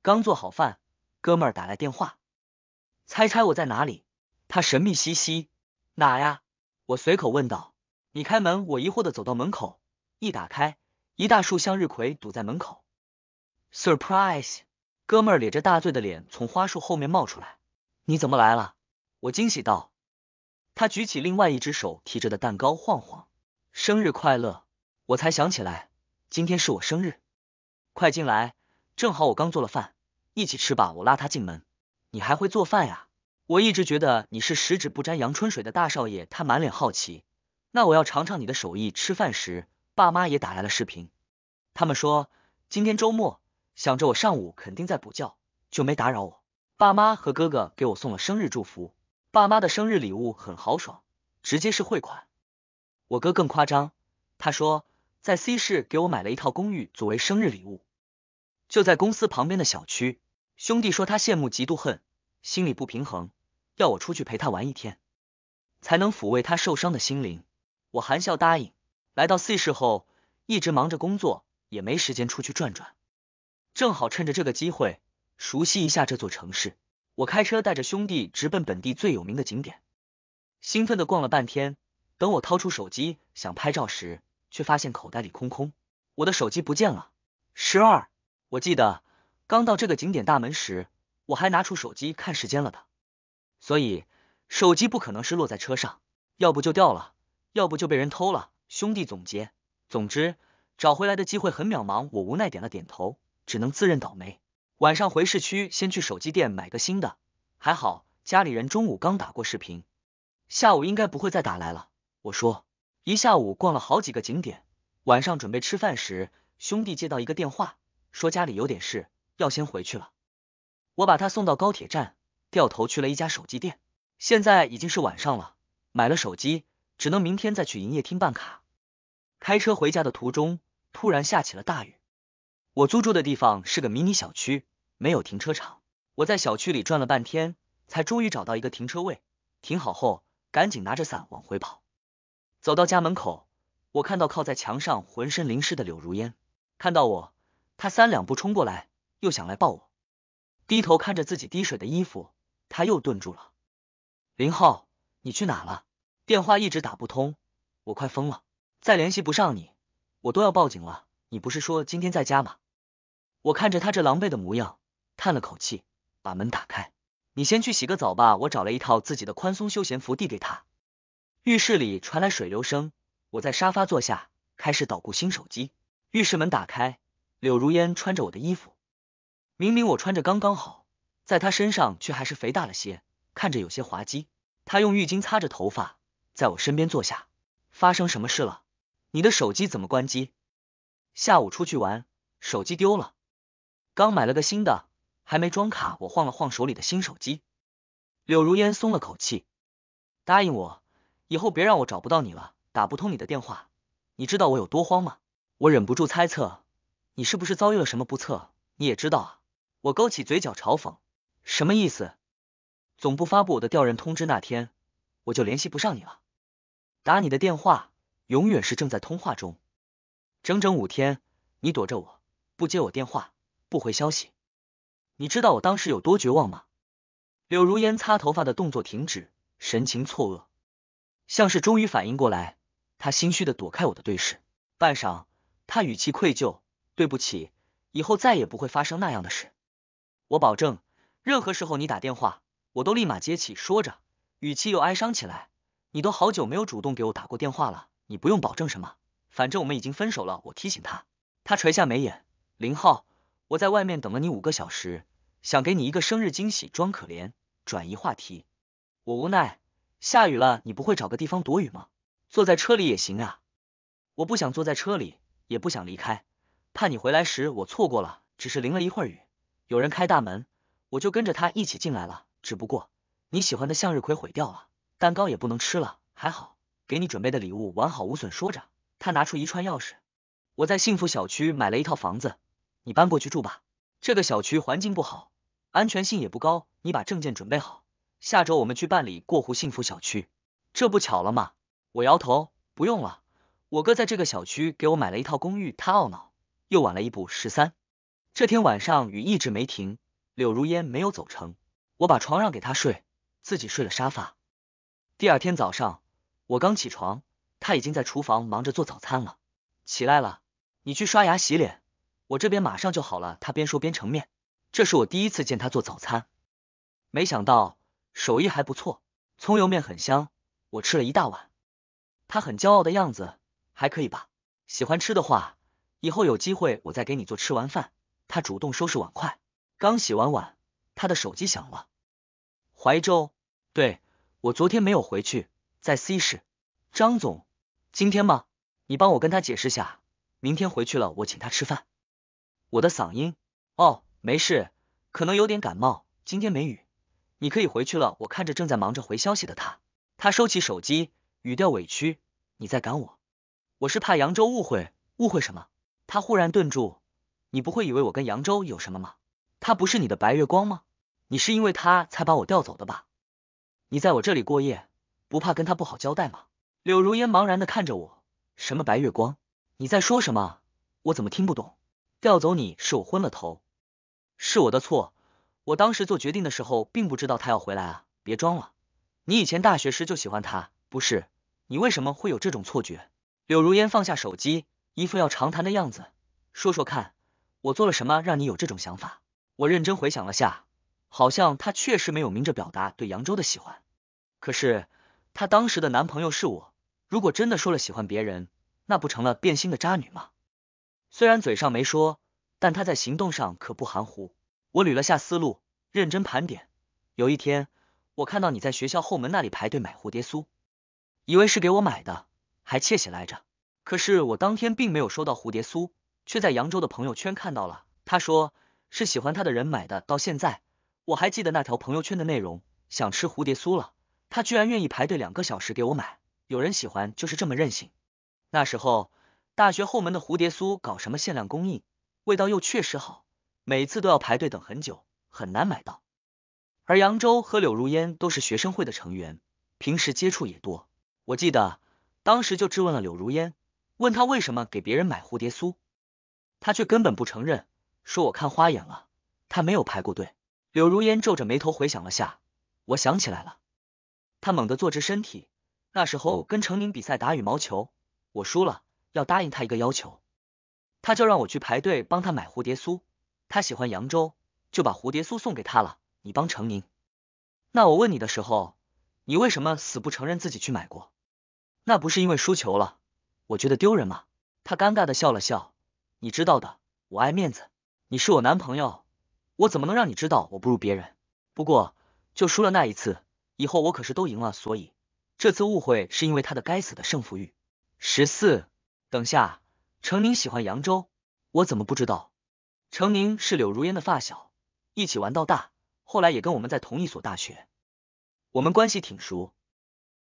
刚做好饭，哥们儿打来电话，猜猜我在哪里？他神秘兮兮，哪呀？我随口问道。你开门，我疑惑的走到门口，一打开，一大束向日葵堵在门口。Surprise！哥们儿咧着大醉的脸从花束后面冒出来，你怎么来了？我惊喜道。他举起另外一只手提着的蛋糕晃晃，生日快乐！我才想起来，今天是我生日，快进来，正好我刚做了饭，一起吃吧。我拉他进门，你还会做饭呀？我一直觉得你是十指不沾阳春水的大少爷，他满脸好奇。那我要尝尝你的手艺。吃饭时，爸妈也打来了视频，他们说今天周末，想着我上午肯定在补觉，就没打扰我。爸妈和哥哥给我送了生日祝福。爸妈的生日礼物很豪爽，直接是汇款。我哥更夸张，他说在 C 市给我买了一套公寓作为生日礼物，就在公司旁边的小区。兄弟说他羡慕嫉妒恨，心里不平衡，要我出去陪他玩一天，才能抚慰他受伤的心灵。我含笑答应。来到 C 市后，一直忙着工作，也没时间出去转转。正好趁着这个机会，熟悉一下这座城市。我开车带着兄弟直奔本地最有名的景点，兴奋的逛了半天。等我掏出手机想拍照时，却发现口袋里空空，我的手机不见了。十二，我记得刚到这个景点大门时，我还拿出手机看时间了的，所以手机不可能是落在车上，要不就掉了。要不就被人偷了，兄弟总结。总之，找回来的机会很渺茫。我无奈点了点头，只能自认倒霉。晚上回市区，先去手机店买个新的。还好家里人中午刚打过视频，下午应该不会再打来了。我说，一下午逛了好几个景点，晚上准备吃饭时，兄弟接到一个电话，说家里有点事，要先回去了。我把他送到高铁站，掉头去了一家手机店。现在已经是晚上了，买了手机。只能明天再去营业厅办卡。开车回家的途中，突然下起了大雨。我租住的地方是个迷你小区，没有停车场。我在小区里转了半天，才终于找到一个停车位。停好后，赶紧拿着伞往回跑。走到家门口，我看到靠在墙上、浑身淋湿的柳如烟。看到我，他三两步冲过来，又想来抱我。低头看着自己滴水的衣服，他又顿住了。林浩，你去哪了？电话一直打不通，我快疯了！再联系不上你，我都要报警了。你不是说今天在家吗？我看着他这狼狈的模样，叹了口气，把门打开。你先去洗个澡吧。我找了一套自己的宽松休闲服递给他。浴室里传来水流声，我在沙发坐下，开始捣鼓新手机。浴室门打开，柳如烟穿着我的衣服，明明我穿着刚刚好，在她身上却还是肥大了些，看着有些滑稽。她用浴巾擦着头发。在我身边坐下，发生什么事了？你的手机怎么关机？下午出去玩，手机丢了，刚买了个新的，还没装卡。我晃了晃手里的新手机。柳如烟松了口气，答应我，以后别让我找不到你了，打不通你的电话。你知道我有多慌吗？我忍不住猜测，你是不是遭遇了什么不测？你也知道啊。我勾起嘴角嘲讽，什么意思？总部发布我的调任通知那天，我就联系不上你了。打你的电话永远是正在通话中，整整五天，你躲着我不接我电话，不回消息，你知道我当时有多绝望吗？柳如烟擦头发的动作停止，神情错愕，像是终于反应过来，她心虚的躲开我的对视。半晌，她语气愧疚：“对不起，以后再也不会发生那样的事，我保证。任何时候你打电话，我都立马接起。”说着，语气又哀伤起来。你都好久没有主动给我打过电话了，你不用保证什么，反正我们已经分手了。我提醒他，他垂下眉眼。林浩，我在外面等了你五个小时，想给你一个生日惊喜，装可怜，转移话题。我无奈，下雨了，你不会找个地方躲雨吗？坐在车里也行啊。我不想坐在车里，也不想离开，怕你回来时我错过了。只是淋了一会儿雨，有人开大门，我就跟着他一起进来了。只不过你喜欢的向日葵毁掉了。蛋糕也不能吃了，还好，给你准备的礼物完好无损。说着，他拿出一串钥匙，我在幸福小区买了一套房子，你搬过去住吧。这个小区环境不好，安全性也不高，你把证件准备好，下周我们去办理过户。幸福小区，这不巧了吗？我摇头，不用了，我哥在这个小区给我买了一套公寓。他懊恼，又晚了一步。十三，这天晚上雨一直没停，柳如烟没有走成，我把床让给他睡，自己睡了沙发。第二天早上，我刚起床，他已经在厨房忙着做早餐了。起来了，你去刷牙洗脸，我这边马上就好了。他边说边盛面。这是我第一次见他做早餐，没想到手艺还不错，葱油面很香，我吃了一大碗。他很骄傲的样子，还可以吧？喜欢吃的话，以后有机会我再给你做。吃完饭，他主动收拾碗筷。刚洗完碗，他的手机响了。怀州，对。我昨天没有回去，在 C 市。张总，今天吗？你帮我跟他解释下，明天回去了我请他吃饭。我的嗓音。哦，没事，可能有点感冒。今天没雨，你可以回去了。我看着正在忙着回消息的他，他收起手机，语调委屈。你在赶我？我是怕扬州误会，误会什么？他忽然顿住，你不会以为我跟扬州有什么吗？他不是你的白月光吗？你是因为他才把我调走的吧？你在我这里过夜，不怕跟他不好交代吗？柳如烟茫然的看着我，什么白月光？你在说什么？我怎么听不懂？调走你是我昏了头，是我的错。我当时做决定的时候，并不知道他要回来啊！别装了，你以前大学时就喜欢他，不是？你为什么会有这种错觉？柳如烟放下手机，一副要长谈的样子，说说看，我做了什么让你有这种想法？我认真回想了下。好像她确实没有明着表达对扬州的喜欢，可是她当时的男朋友是我。如果真的说了喜欢别人，那不成了变心的渣女吗？虽然嘴上没说，但她在行动上可不含糊。我捋了下思路，认真盘点。有一天，我看到你在学校后门那里排队买蝴蝶酥，以为是给我买的，还窃喜来着。可是我当天并没有收到蝴蝶酥，却在扬州的朋友圈看到了，他说是喜欢他的人买的，到现在。我还记得那条朋友圈的内容，想吃蝴蝶酥了，他居然愿意排队两个小时给我买。有人喜欢就是这么任性。那时候大学后门的蝴蝶酥搞什么限量供应，味道又确实好，每次都要排队等很久，很难买到。而杨舟和柳如烟都是学生会的成员，平时接触也多。我记得当时就质问了柳如烟，问他为什么给别人买蝴蝶酥，他却根本不承认，说我看花眼了，他没有排过队。柳如烟皱着眉头回想了下，我想起来了。他猛地坐直身体，那时候跟程宁比赛打羽毛球，我输了，要答应他一个要求，他就让我去排队帮他买蝴蝶酥。他喜欢扬州，就把蝴蝶酥送给他了。你帮程宁？那我问你的时候，你为什么死不承认自己去买过？那不是因为输球了，我觉得丢人吗？他尴尬的笑了笑，你知道的，我爱面子。你是我男朋友。我怎么能让你知道我不如别人？不过就输了那一次，以后我可是都赢了。所以这次误会是因为他的该死的胜负欲。十四，等下，程宁喜欢扬州，我怎么不知道？程宁是柳如烟的发小，一起玩到大，后来也跟我们在同一所大学，我们关系挺熟。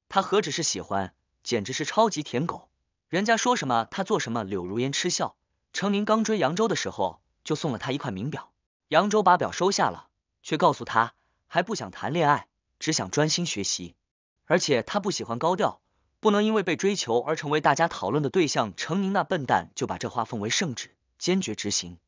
他何止是喜欢，简直是超级舔狗。人家说什么他做什么。柳如烟嗤笑，程宁刚追扬州的时候就送了他一块名表。扬州把表收下了，却告诉他还不想谈恋爱，只想专心学习。而且他不喜欢高调，不能因为被追求而成为大家讨论的对象。程宁那笨蛋就把这话奉为圣旨，坚决执行，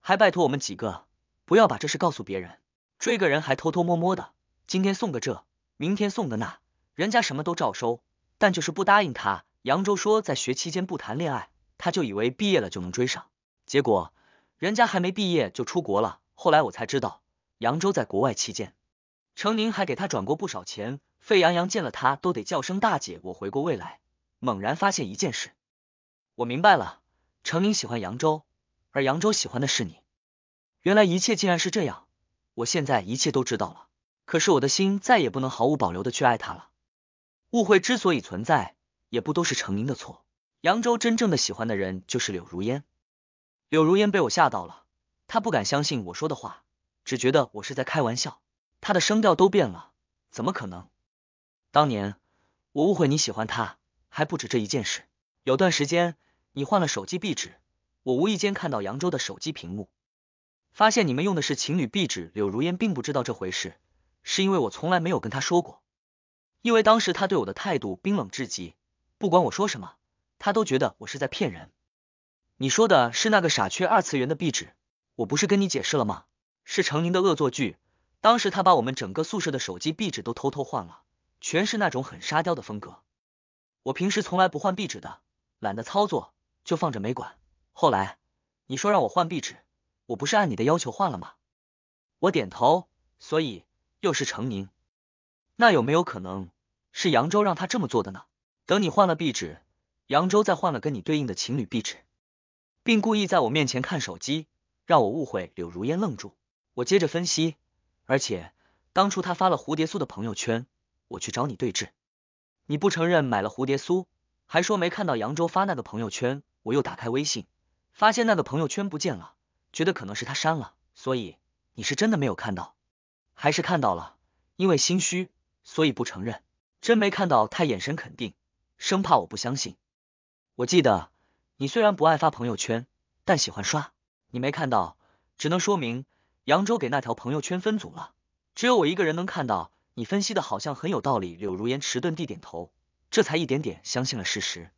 还拜托我们几个不要把这事告诉别人。追个人还偷偷摸摸的，今天送个这，明天送个那，人家什么都照收，但就是不答应他。扬州说在学期间不谈恋爱，他就以为毕业了就能追上，结果人家还没毕业就出国了。后来我才知道，扬州在国外期间，程宁还给他转过不少钱。沸羊羊见了他都得叫声大姐。我回过味来，猛然发现一件事，我明白了，程宁喜欢扬州，而扬州喜欢的是你。原来一切竟然是这样，我现在一切都知道了。可是我的心再也不能毫无保留的去爱他了。误会之所以存在，也不都是程宁的错。扬州真正的喜欢的人就是柳如烟。柳如烟被我吓到了。他不敢相信我说的话，只觉得我是在开玩笑。他的声调都变了，怎么可能？当年我误会你喜欢他，还不止这一件事。有段时间你换了手机壁纸，我无意间看到扬州的手机屏幕，发现你们用的是情侣壁纸。柳如烟并不知道这回事，是因为我从来没有跟他说过。因为当时他对我的态度冰冷至极，不管我说什么，他都觉得我是在骗人。你说的是那个傻缺二次元的壁纸？我不是跟你解释了吗？是程宁的恶作剧。当时他把我们整个宿舍的手机壁纸都偷偷换了，全是那种很沙雕的风格。我平时从来不换壁纸的，懒得操作，就放着没管。后来你说让我换壁纸，我不是按你的要求换了吗？我点头，所以又是程宁。那有没有可能是扬州让他这么做的呢？等你换了壁纸，扬州再换了跟你对应的情侣壁纸，并故意在我面前看手机。让我误会，柳如烟愣住。我接着分析，而且当初他发了蝴蝶酥的朋友圈，我去找你对质，你不承认买了蝴蝶酥，还说没看到扬州发那个朋友圈。我又打开微信，发现那个朋友圈不见了，觉得可能是他删了，所以你是真的没有看到，还是看到了？因为心虚，所以不承认。真没看到，他眼神肯定，生怕我不相信。我记得你虽然不爱发朋友圈，但喜欢刷。你没看到，只能说明扬州给那条朋友圈分组了，只有我一个人能看到。你分析的好像很有道理。柳如烟迟钝地点头，这才一点点相信了事实。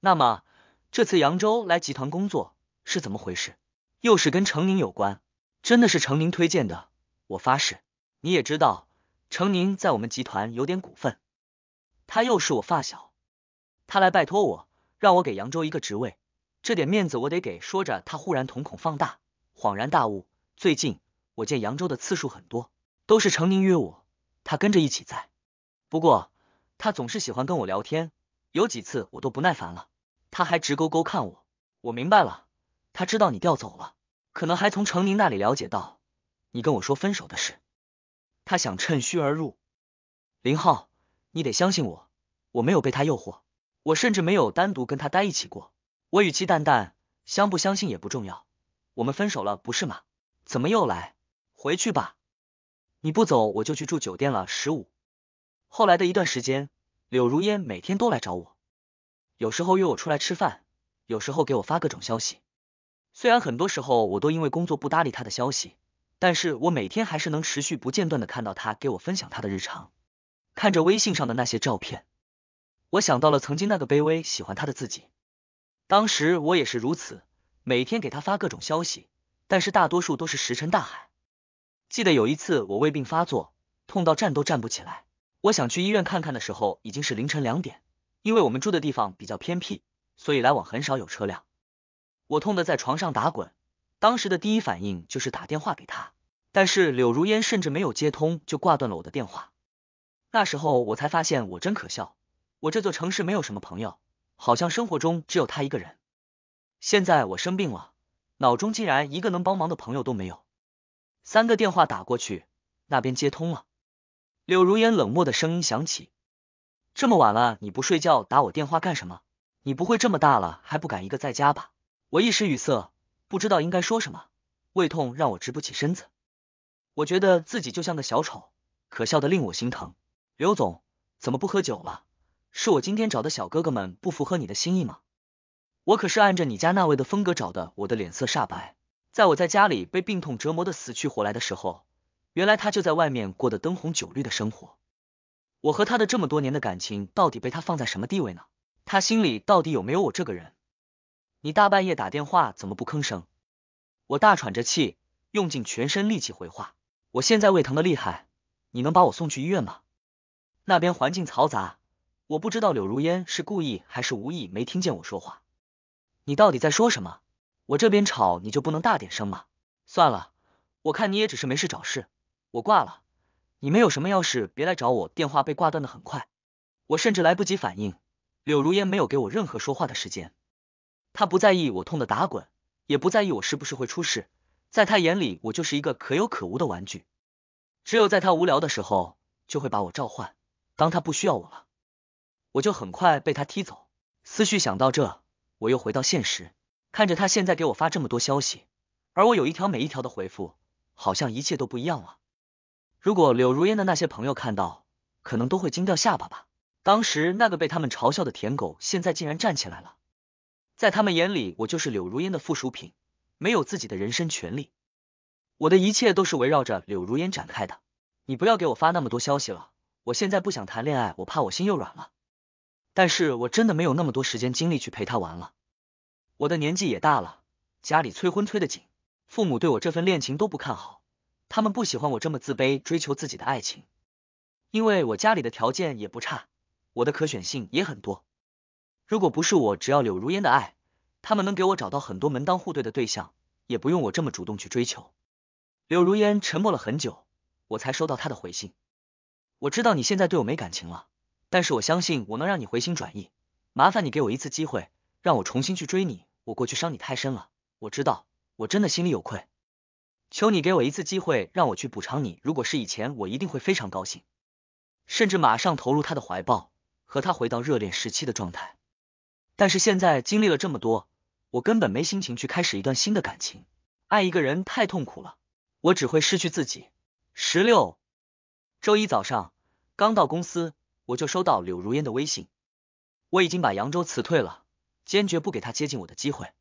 那么，这次扬州来集团工作是怎么回事？又是跟程宁有关？真的是程宁推荐的？我发誓，你也知道，程宁在我们集团有点股份，他又是我发小，他来拜托我，让我给扬州一个职位。这点面子我得给。说着，他忽然瞳孔放大，恍然大悟。最近我见扬州的次数很多，都是程宁约我，他跟着一起在。不过他总是喜欢跟我聊天，有几次我都不耐烦了，他还直勾勾看我。我明白了，他知道你调走了，可能还从程宁那里了解到你跟我说分手的事。他想趁虚而入。林浩，你得相信我，我没有被他诱惑，我甚至没有单独跟他待一起过。我语气淡淡，相不相信也不重要，我们分手了不是吗？怎么又来？回去吧，你不走我就去住酒店了。十五。后来的一段时间，柳如烟每天都来找我，有时候约我出来吃饭，有时候给我发各种消息。虽然很多时候我都因为工作不搭理他的消息，但是我每天还是能持续不间断的看到他给我分享他的日常，看着微信上的那些照片，我想到了曾经那个卑微喜欢他的自己。当时我也是如此，每天给他发各种消息，但是大多数都是石沉大海。记得有一次我胃病发作，痛到站都站不起来。我想去医院看看的时候，已经是凌晨两点，因为我们住的地方比较偏僻，所以来往很少有车辆。我痛得在床上打滚，当时的第一反应就是打电话给他，但是柳如烟甚至没有接通就挂断了我的电话。那时候我才发现我真可笑，我这座城市没有什么朋友。好像生活中只有他一个人。现在我生病了，脑中竟然一个能帮忙的朋友都没有。三个电话打过去，那边接通了，柳如烟冷漠的声音响起：“这么晚了，你不睡觉打我电话干什么？你不会这么大了还不敢一个在家吧？”我一时语塞，不知道应该说什么。胃痛让我直不起身子，我觉得自己就像个小丑，可笑的令我心疼。刘总，怎么不喝酒了？是我今天找的小哥哥们不符合你的心意吗？我可是按照你家那位的风格找的。我的脸色煞白，在我在家里被病痛折磨的死去活来的时候，原来他就在外面过得灯红酒绿的生活。我和他的这么多年的感情，到底被他放在什么地位呢？他心里到底有没有我这个人？你大半夜打电话怎么不吭声？我大喘着气，用尽全身力气回话。我现在胃疼的厉害，你能把我送去医院吗？那边环境嘈杂。我不知道柳如烟是故意还是无意没听见我说话，你到底在说什么？我这边吵，你就不能大点声吗？算了，我看你也只是没事找事，我挂了。你们有什么要事，别来找我。电话被挂断的很快，我甚至来不及反应。柳如烟没有给我任何说话的时间，他不在意我痛的打滚，也不在意我是不是会出事，在他眼里，我就是一个可有可无的玩具。只有在他无聊的时候，就会把我召唤，当他不需要我了。我就很快被他踢走。思绪想到这，我又回到现实，看着他现在给我发这么多消息，而我有一条每一条的回复，好像一切都不一样了。如果柳如烟的那些朋友看到，可能都会惊掉下巴吧。当时那个被他们嘲笑的舔狗，现在竟然站起来了。在他们眼里，我就是柳如烟的附属品，没有自己的人身权利，我的一切都是围绕着柳如烟展开的。你不要给我发那么多消息了，我现在不想谈恋爱，我怕我心又软了。但是我真的没有那么多时间精力去陪他玩了，我的年纪也大了，家里催婚催得紧，父母对我这份恋情都不看好，他们不喜欢我这么自卑追求自己的爱情，因为我家里的条件也不差，我的可选性也很多，如果不是我只要柳如烟的爱，他们能给我找到很多门当户对的对象，也不用我这么主动去追求。柳如烟沉默了很久，我才收到她的回信，我知道你现在对我没感情了。但是我相信我能让你回心转意，麻烦你给我一次机会，让我重新去追你。我过去伤你太深了，我知道，我真的心里有愧。求你给我一次机会，让我去补偿你。如果是以前，我一定会非常高兴，甚至马上投入他的怀抱，和他回到热恋时期的状态。但是现在经历了这么多，我根本没心情去开始一段新的感情。爱一个人太痛苦了，我只会失去自己。十六，周一早上刚到公司。我就收到柳如烟的微信，我已经把扬州辞退了，坚决不给他接近我的机会。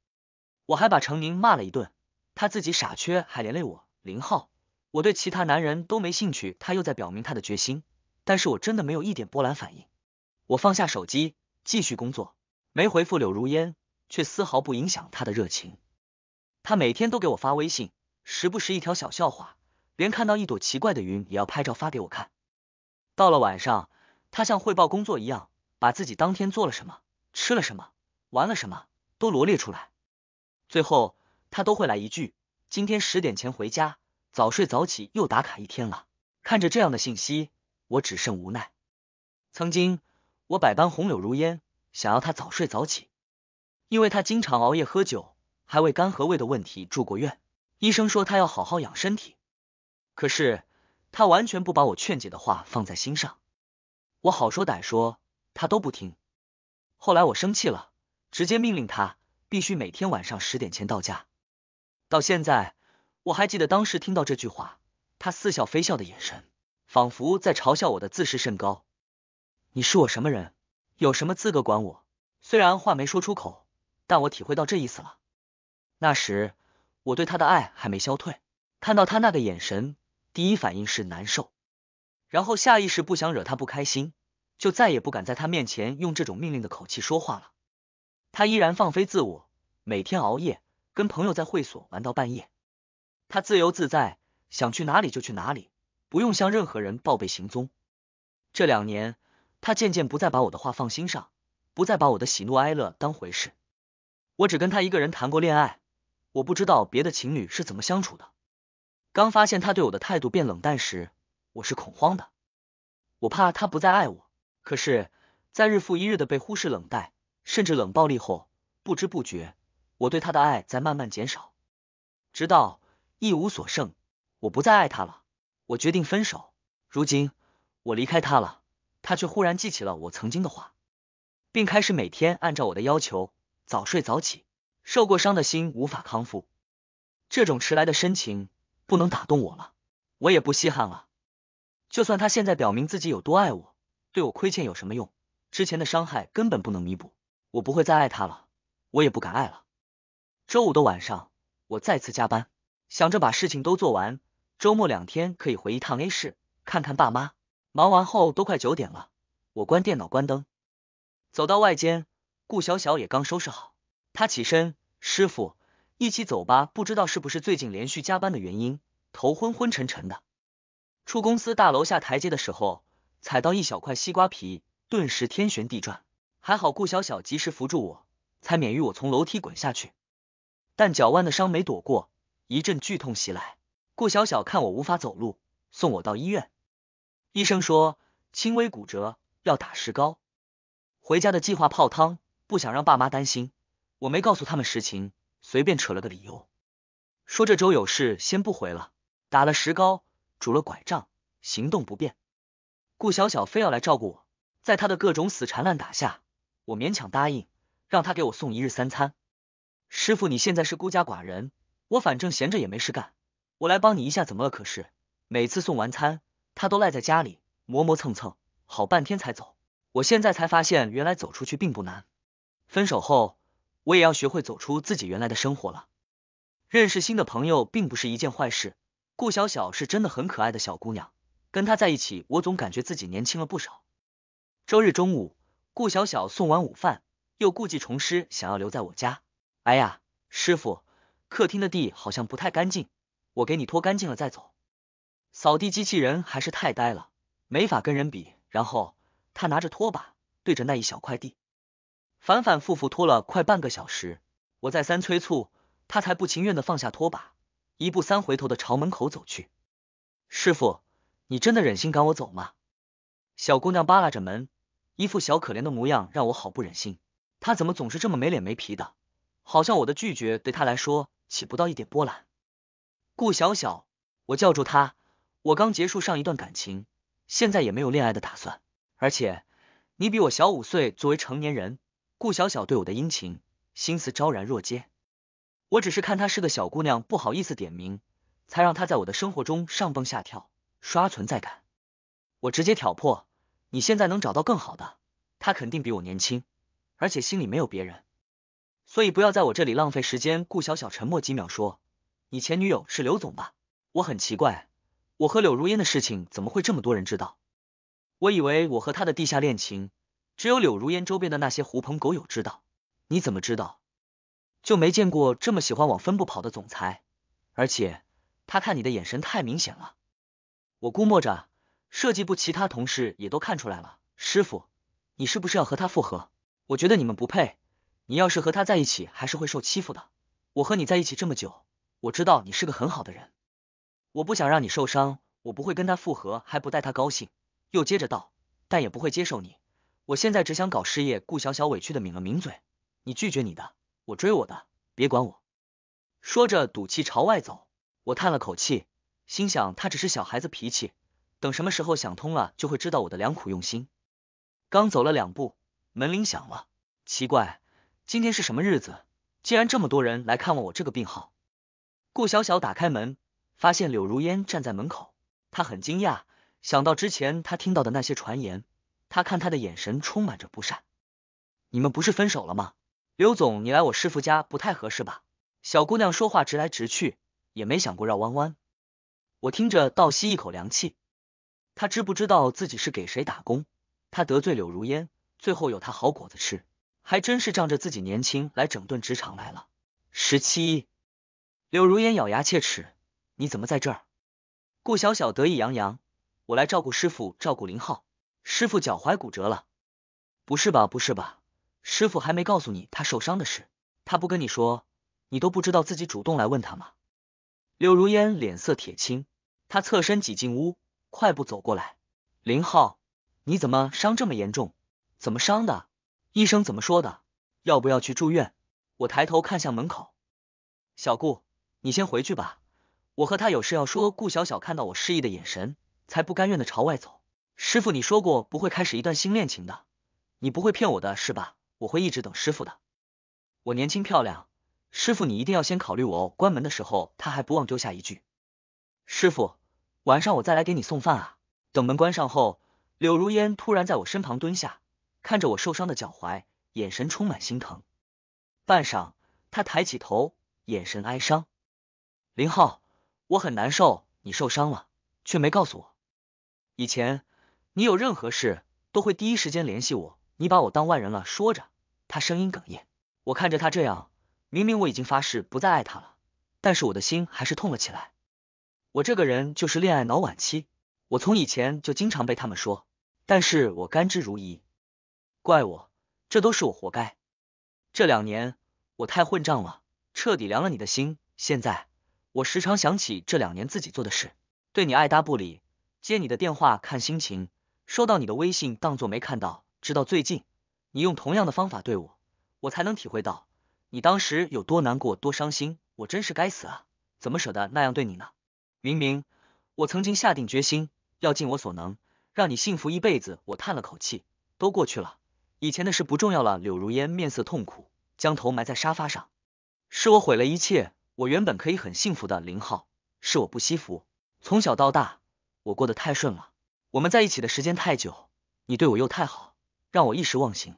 我还把程宁骂了一顿，他自己傻缺还连累我。林浩，我对其他男人都没兴趣，他又在表明他的决心，但是我真的没有一点波澜反应。我放下手机继续工作，没回复柳如烟，却丝毫不影响他的热情。他每天都给我发微信，时不时一条小笑话，连看到一朵奇怪的云也要拍照发给我看。到了晚上。他像汇报工作一样，把自己当天做了什么、吃了什么、玩了什么都罗列出来，最后他都会来一句：“今天十点前回家，早睡早起，又打卡一天了。”看着这样的信息，我只剩无奈。曾经我百般红柳如烟，想要他早睡早起，因为他经常熬夜喝酒，还为干和胃的问题住过院，医生说他要好好养身体。可是他完全不把我劝解的话放在心上。我好说歹说，他都不听。后来我生气了，直接命令他必须每天晚上十点前到家。到现在我还记得当时听到这句话，他似笑非笑的眼神，仿佛在嘲笑我的自视甚高。你是我什么人？有什么资格管我？虽然话没说出口，但我体会到这意思了。那时我对他的爱还没消退，看到他那个眼神，第一反应是难受。然后下意识不想惹他不开心，就再也不敢在他面前用这种命令的口气说话了。他依然放飞自我，每天熬夜，跟朋友在会所玩到半夜。他自由自在，想去哪里就去哪里，不用向任何人报备行踪。这两年，他渐渐不再把我的话放心上，不再把我的喜怒哀乐当回事。我只跟他一个人谈过恋爱，我不知道别的情侣是怎么相处的。刚发现他对我的态度变冷淡时。我是恐慌的，我怕他不再爱我。可是，在日复一日的被忽视、冷淡，甚至冷暴力后，不知不觉，我对他的爱在慢慢减少，直到一无所剩。我不再爱他了，我决定分手。如今，我离开他了，他却忽然记起了我曾经的话，并开始每天按照我的要求早睡早起。受过伤的心无法康复，这种迟来的深情不能打动我了，我也不稀罕了。就算他现在表明自己有多爱我，对我亏欠有什么用？之前的伤害根本不能弥补，我不会再爱他了，我也不敢爱了。周五的晚上，我再次加班，想着把事情都做完，周末两天可以回一趟 A 市，看看爸妈。忙完后都快九点了，我关电脑关灯，走到外间，顾小小也刚收拾好，她起身，师傅，一起走吧。不知道是不是最近连续加班的原因，头昏昏沉沉的。出公司大楼下台阶的时候，踩到一小块西瓜皮，顿时天旋地转。还好顾小小及时扶住我，才免于我从楼梯滚下去。但脚腕的伤没躲过，一阵剧痛袭来。顾小小看我无法走路，送我到医院。医生说轻微骨折，要打石膏。回家的计划泡汤，不想让爸妈担心，我没告诉他们实情，随便扯了个理由，说这周有事，先不回了。打了石膏。拄了拐杖，行动不便。顾小小非要来照顾我，在他的各种死缠烂打下，我勉强答应让他给我送一日三餐。师傅，你现在是孤家寡人，我反正闲着也没事干，我来帮你一下，怎么了？可是每次送完餐，他都赖在家里磨磨蹭蹭，好半天才走。我现在才发现，原来走出去并不难。分手后，我也要学会走出自己原来的生活了。认识新的朋友，并不是一件坏事。顾小小是真的很可爱的小姑娘，跟她在一起，我总感觉自己年轻了不少。周日中午，顾小小送完午饭，又故技重施，想要留在我家。哎呀，师傅，客厅的地好像不太干净，我给你拖干净了再走。扫地机器人还是太呆了，没法跟人比。然后他拿着拖把，对着那一小块地，反反复复拖了快半个小时，我再三催促，他才不情愿的放下拖把。一步三回头的朝门口走去，师傅，你真的忍心赶我走吗？小姑娘扒拉着门，一副小可怜的模样，让我好不忍心。她怎么总是这么没脸没皮的？好像我的拒绝对她来说起不到一点波澜。顾小小，我叫住她，我刚结束上一段感情，现在也没有恋爱的打算，而且你比我小五岁，作为成年人，顾小小对我的殷勤心思昭然若揭。我只是看她是个小姑娘，不好意思点名，才让她在我的生活中上蹦下跳，刷存在感。我直接挑破，你现在能找到更好的，她肯定比我年轻，而且心里没有别人，所以不要在我这里浪费时间。顾小小沉默几秒，说：“你前女友是刘总吧？我很奇怪，我和柳如烟的事情怎么会这么多人知道？我以为我和她的地下恋情，只有柳如烟周边的那些狐朋狗友知道。你怎么知道？”就没见过这么喜欢往分部跑的总裁，而且他看你的眼神太明显了。我估摸着设计部其他同事也都看出来了。师傅，你是不是要和他复合？我觉得你们不配。你要是和他在一起，还是会受欺负的。我和你在一起这么久，我知道你是个很好的人。我不想让你受伤，我不会跟他复合，还不带他高兴。又接着道，但也不会接受你。我现在只想搞事业。顾小小委屈的抿了抿嘴，你拒绝你的。我追我的，别管我。说着，赌气朝外走。我叹了口气，心想他只是小孩子脾气，等什么时候想通了，就会知道我的良苦用心。刚走了两步，门铃响了。奇怪，今天是什么日子？竟然这么多人来看望我这个病号。顾小小打开门，发现柳如烟站在门口，她很惊讶，想到之前她听到的那些传言，她看他的眼神充满着不善。你们不是分手了吗？刘总，你来我师傅家不太合适吧？小姑娘说话直来直去，也没想过绕弯弯。我听着倒吸一口凉气。他知不知道自己是给谁打工？他得罪柳如烟，最后有他好果子吃，还真是仗着自己年轻来整顿职场来了。十七，柳如烟咬牙切齿：“你怎么在这儿？”顾小小得意洋洋：“我来照顾师傅，照顾林浩。师傅脚踝骨折了，不是吧？不是吧？”师傅还没告诉你他受伤的事，他不跟你说，你都不知道自己主动来问他吗？柳如烟脸色铁青，她侧身挤进屋，快步走过来。林浩，你怎么伤这么严重？怎么伤的？医生怎么说的？要不要去住院？我抬头看向门口，小顾，你先回去吧，我和他有事要说。顾小小看到我失意的眼神，才不甘愿的朝外走。师傅，你说过不会开始一段新恋情的，你不会骗我的是吧？我会一直等师傅的。我年轻漂亮，师傅你一定要先考虑我哦。关门的时候，他还不忘丢下一句：“师傅，晚上我再来给你送饭啊。”等门关上后，柳如烟突然在我身旁蹲下，看着我受伤的脚踝，眼神充满心疼。半晌，他抬起头，眼神哀伤：“林浩，我很难受，你受伤了却没告诉我。以前你有任何事都会第一时间联系我。”你把我当外人了，说着，他声音哽咽。我看着他这样，明明我已经发誓不再爱他了，但是我的心还是痛了起来。我这个人就是恋爱脑晚期，我从以前就经常被他们说，但是我甘之如饴。怪我，这都是我活该。这两年我太混账了，彻底凉了你的心。现在我时常想起这两年自己做的事，对你爱答不理，接你的电话看心情，收到你的微信当做没看到。直到最近，你用同样的方法对我，我才能体会到你当时有多难过、多伤心。我真是该死啊！怎么舍得那样对你呢？明明我曾经下定决心要尽我所能让你幸福一辈子。我叹了口气，都过去了，以前的事不重要了。柳如烟面色痛苦，将头埋在沙发上。是我毁了一切，我原本可以很幸福的。林浩，是我不惜福。从小到大，我过得太顺了。我们在一起的时间太久，你对我又太好。让我一时忘形，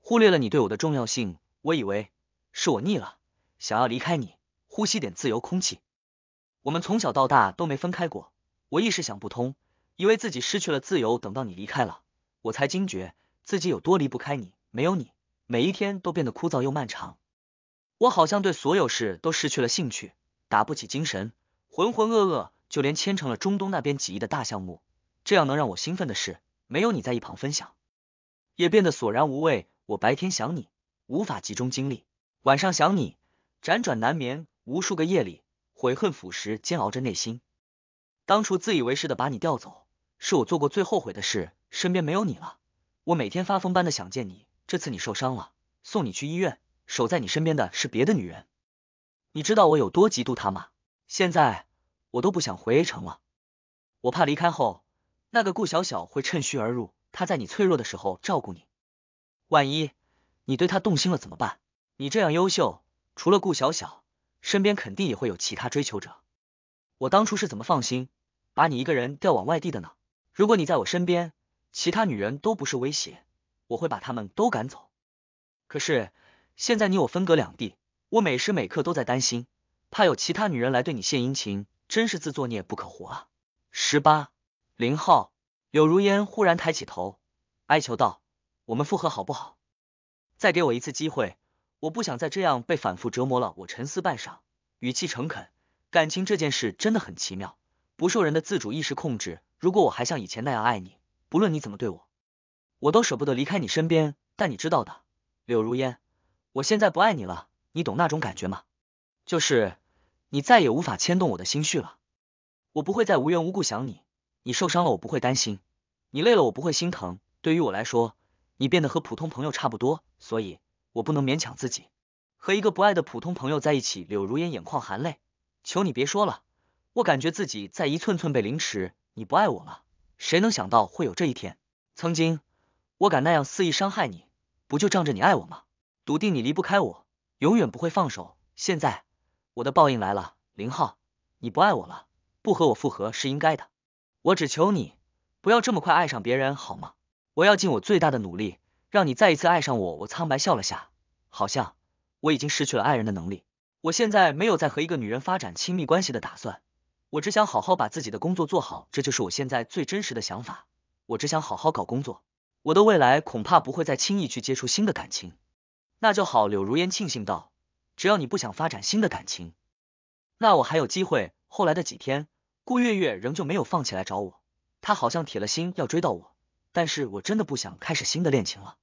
忽略了你对我的重要性。我以为是我腻了，想要离开你，呼吸点自由空气。我们从小到大都没分开过，我一时想不通，以为自己失去了自由。等到你离开了，我才惊觉自己有多离不开你。没有你，每一天都变得枯燥又漫长。我好像对所有事都失去了兴趣，打不起精神，浑浑噩噩。就连签成了中东那边几亿的大项目，这样能让我兴奋的事，没有你在一旁分享。也变得索然无味。我白天想你，无法集中精力；晚上想你，辗转难眠。无数个夜里，悔恨腐蚀，煎熬着内心。当初自以为是的把你调走，是我做过最后悔的事。身边没有你了，我每天发疯般的想见你。这次你受伤了，送你去医院，守在你身边的是别的女人。你知道我有多嫉妒她吗？现在我都不想回 A 城了，我怕离开后，那个顾小小会趁虚而入。他在你脆弱的时候照顾你，万一你对他动心了怎么办？你这样优秀，除了顾小小，身边肯定也会有其他追求者。我当初是怎么放心把你一个人调往外地的呢？如果你在我身边，其他女人都不是威胁，我会把他们都赶走。可是现在你我分隔两地，我每时每刻都在担心，怕有其他女人来对你献殷勤，真是自作孽不可活啊！十八零号。柳如烟忽然抬起头，哀求道：“我们复合好不好？再给我一次机会，我不想再这样被反复折磨了。”我沉思半晌，语气诚恳：“感情这件事真的很奇妙，不受人的自主意识控制。如果我还像以前那样爱你，不论你怎么对我，我都舍不得离开你身边。但你知道的，柳如烟，我现在不爱你了。你懂那种感觉吗？就是你再也无法牵动我的心绪了，我不会再无缘无故想你。”你受伤了，我不会担心；你累了，我不会心疼。对于我来说，你变得和普通朋友差不多，所以我不能勉强自己和一个不爱的普通朋友在一起。柳如烟眼眶含泪，求你别说了，我感觉自己在一寸寸被凌迟。你不爱我了？谁能想到会有这一天？曾经我敢那样肆意伤害你，不就仗着你爱我吗？笃定你离不开我，永远不会放手。现在我的报应来了，林浩，你不爱我了，不和我复合是应该的。我只求你不要这么快爱上别人，好吗？我要尽我最大的努力，让你再一次爱上我。我苍白笑了下，好像我已经失去了爱人的能力。我现在没有再和一个女人发展亲密关系的打算，我只想好好把自己的工作做好，这就是我现在最真实的想法。我只想好好搞工作，我的未来恐怕不会再轻易去接触新的感情。那就好，柳如烟庆幸道，只要你不想发展新的感情，那我还有机会。后来的几天。顾月月仍旧没有放弃来找我，她好像铁了心要追到我，但是我真的不想开始新的恋情了。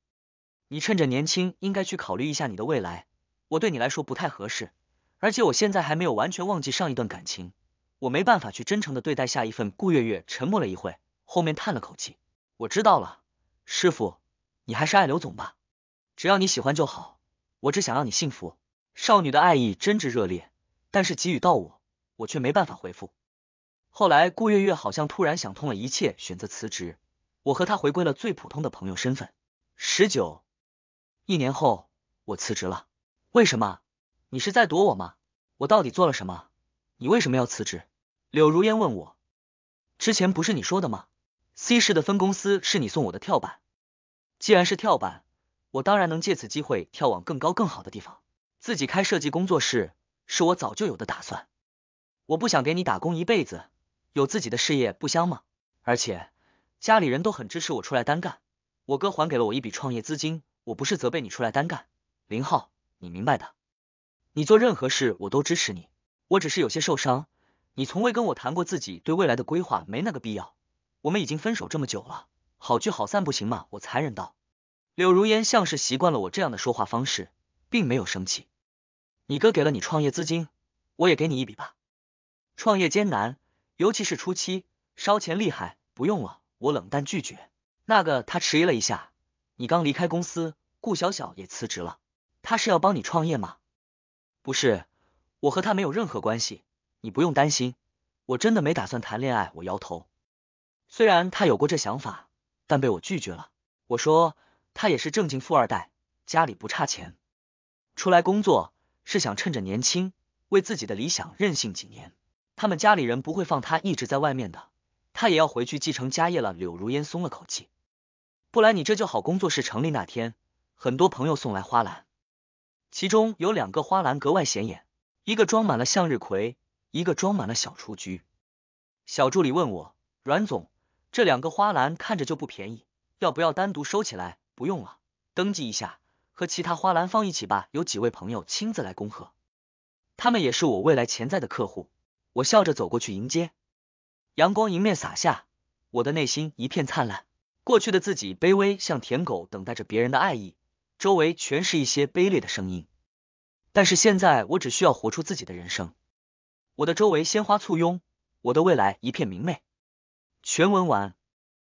你趁着年轻，应该去考虑一下你的未来。我对你来说不太合适，而且我现在还没有完全忘记上一段感情，我没办法去真诚的对待下一份。顾月月沉默了一会，后面叹了口气，我知道了，师傅，你还是爱刘总吧，只要你喜欢就好，我只想让你幸福。少女的爱意真挚热烈，但是给予到我，我却没办法回复。后来，顾月月好像突然想通了一切，选择辞职。我和她回归了最普通的朋友身份。十九，一年后，我辞职了。为什么？你是在躲我吗？我到底做了什么？你为什么要辞职？柳如烟问我。之前不是你说的吗？C 市的分公司是你送我的跳板。既然是跳板，我当然能借此机会跳往更高更好的地方。自己开设计工作室是我早就有的打算。我不想给你打工一辈子。有自己的事业不香吗？而且家里人都很支持我出来单干，我哥还给了我一笔创业资金。我不是责备你出来单干，林浩，你明白的。你做任何事我都支持你，我只是有些受伤。你从未跟我谈过自己对未来的规划，没那个必要。我们已经分手这么久了，好聚好散不行吗？我残忍道。柳如烟像是习惯了我这样的说话方式，并没有生气。你哥给了你创业资金，我也给你一笔吧。创业艰难。尤其是初期烧钱厉害，不用了，我冷淡拒绝。那个他迟疑了一下，你刚离开公司，顾小小也辞职了，他是要帮你创业吗？不是，我和他没有任何关系，你不用担心，我真的没打算谈恋爱。我摇头，虽然他有过这想法，但被我拒绝了。我说，他也是正经富二代，家里不差钱，出来工作是想趁着年轻，为自己的理想任性几年。他们家里人不会放他一直在外面的，他也要回去继承家业了。柳如烟松了口气。不然你这就好。工作室成立那天，很多朋友送来花篮，其中有两个花篮格外显眼，一个装满了向日葵，一个装满了小雏菊。小助理问我，阮总，这两个花篮看着就不便宜，要不要单独收起来？不用了，登记一下，和其他花篮放一起吧。有几位朋友亲自来恭贺，他们也是我未来潜在的客户。我笑着走过去迎接，阳光迎面洒下，我的内心一片灿烂。过去的自己卑微，像舔狗等待着别人的爱意，周围全是一些卑劣的声音。但是现在，我只需要活出自己的人生。我的周围鲜花簇拥，我的未来一片明媚。全文完。